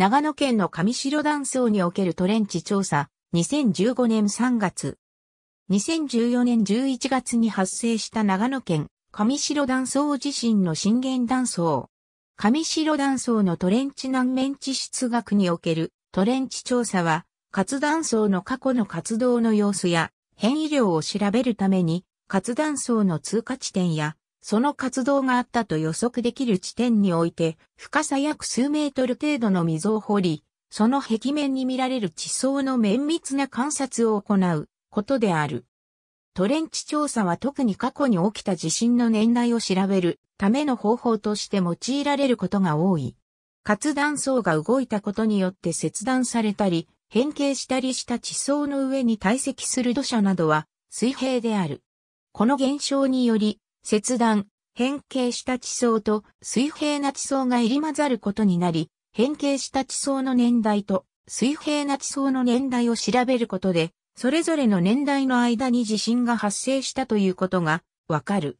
長野県の上白断層におけるトレンチ調査、2015年3月。2014年11月に発生した長野県上白断層地震の震源断層。上白断層のトレンチ南面地質学におけるトレンチ調査は、活断層の過去の活動の様子や変異量を調べるために、活断層の通過地点やその活動があったと予測できる地点において、深さ約数メートル程度の溝を掘り、その壁面に見られる地層の綿密な観察を行うことである。トレンチ調査は特に過去に起きた地震の年代を調べるための方法として用いられることが多い。活断層が動いたことによって切断されたり、変形したりした地層の上に堆積する土砂などは水平である。この現象により切断、変形した地層と水平な地層が入り混ざることになり、変形した地層の年代と水平な地層の年代を調べることで、それぞれの年代の間に地震が発生したということがわかる。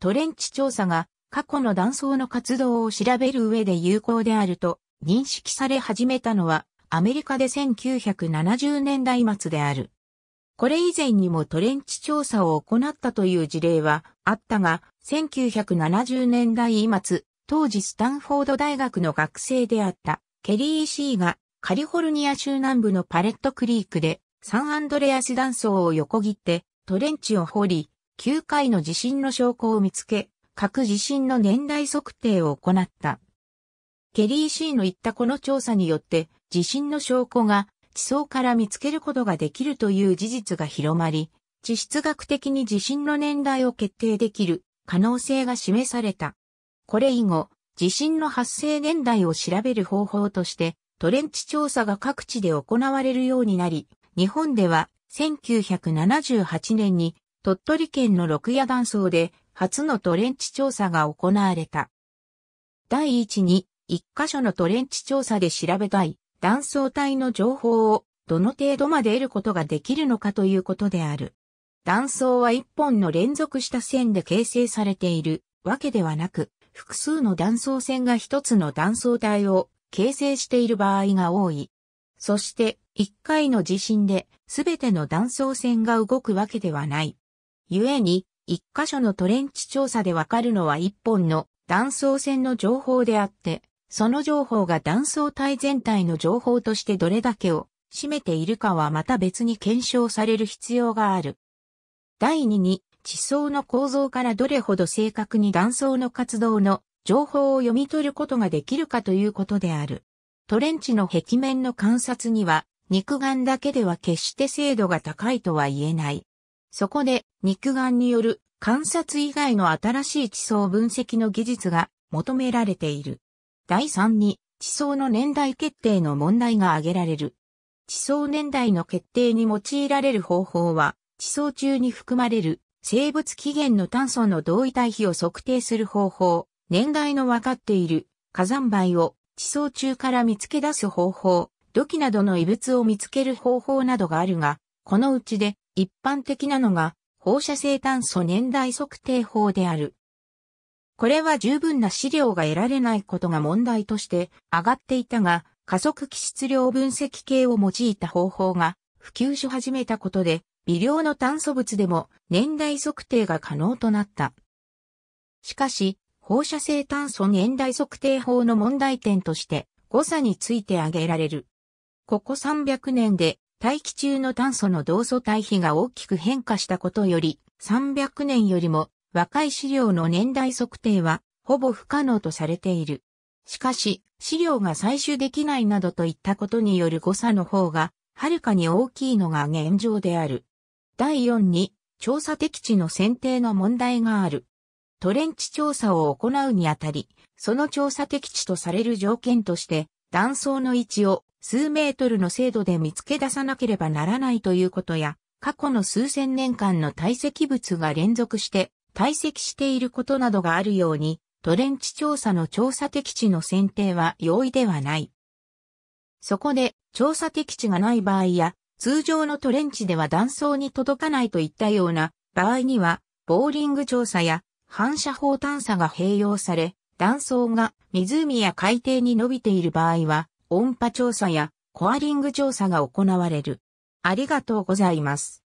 トレンチ調査が過去の断層の活動を調べる上で有効であると認識され始めたのはアメリカで1970年代末である。これ以前にもトレンチ調査を行ったという事例はあったが、1970年代末、当時スタンフォード大学の学生であったケリー・シーがカリフォルニア州南部のパレットクリークでサンアンドレアス断層を横切ってトレンチを掘り、9回の地震の証拠を見つけ、各地震の年代測定を行った。ケリー・シーの言ったこの調査によって、地震の証拠が地層から見つけることができるという事実が広まり、地質学的に地震の年代を決定できる可能性が示された。これ以後、地震の発生年代を調べる方法として、トレンチ調査が各地で行われるようになり、日本では1978年に鳥取県の六夜断層で初のトレンチ調査が行われた。第一に、一箇所のトレンチ調査で調べたい断層帯の情報をどの程度まで得ることができるのかということである。断層は一本の連続した線で形成されているわけではなく、複数の断層線が一つの断層帯を形成している場合が多い。そして、一回の地震で全ての断層線が動くわけではない。故に、一箇所のトレンチ調査でわかるのは一本の断層線の情報であって、その情報が断層体全体の情報としてどれだけを占めているかはまた別に検証される必要がある。第2に、地層の構造からどれほど正確に断層の活動の情報を読み取ることができるかということである。トレンチの壁面の観察には、肉眼だけでは決して精度が高いとは言えない。そこで、肉眼による観察以外の新しい地層分析の技術が求められている。第3に、地層の年代決定の問題が挙げられる。地層年代の決定に用いられる方法は、地層中に含まれる生物起源の炭素の同位体比を測定する方法、年代の分かっている火山灰を地層中から見つけ出す方法、土器などの異物を見つける方法などがあるが、このうちで一般的なのが放射性炭素年代測定法である。これは十分な資料が得られないことが問題として上がっていたが、加速器質量分析系を用いた方法が普及し始めたことで、微量の炭素物でも年代測定が可能となった。しかし、放射性炭素年代測定法の問題点として誤差について挙げられる。ここ300年で大気中の炭素の同素対比が大きく変化したことより300年よりも若い資料の年代測定はほぼ不可能とされている。しかし、資料が採取できないなどといったことによる誤差の方が、はるかに大きいのが現状である。第4に、調査適地の選定の問題がある。トレンチ調査を行うにあたり、その調査適地とされる条件として、断層の位置を数メートルの精度で見つけ出さなければならないということや、過去の数千年間の堆積物が連続して堆積していることなどがあるように、トレンチ調査の調査適地の選定は容易ではない。そこで、調査適地がない場合や、通常のトレンチでは断層に届かないといったような場合には、ボーリング調査や反射法探査が併用され、断層が湖や海底に伸びている場合は、音波調査やコアリング調査が行われる。ありがとうございます。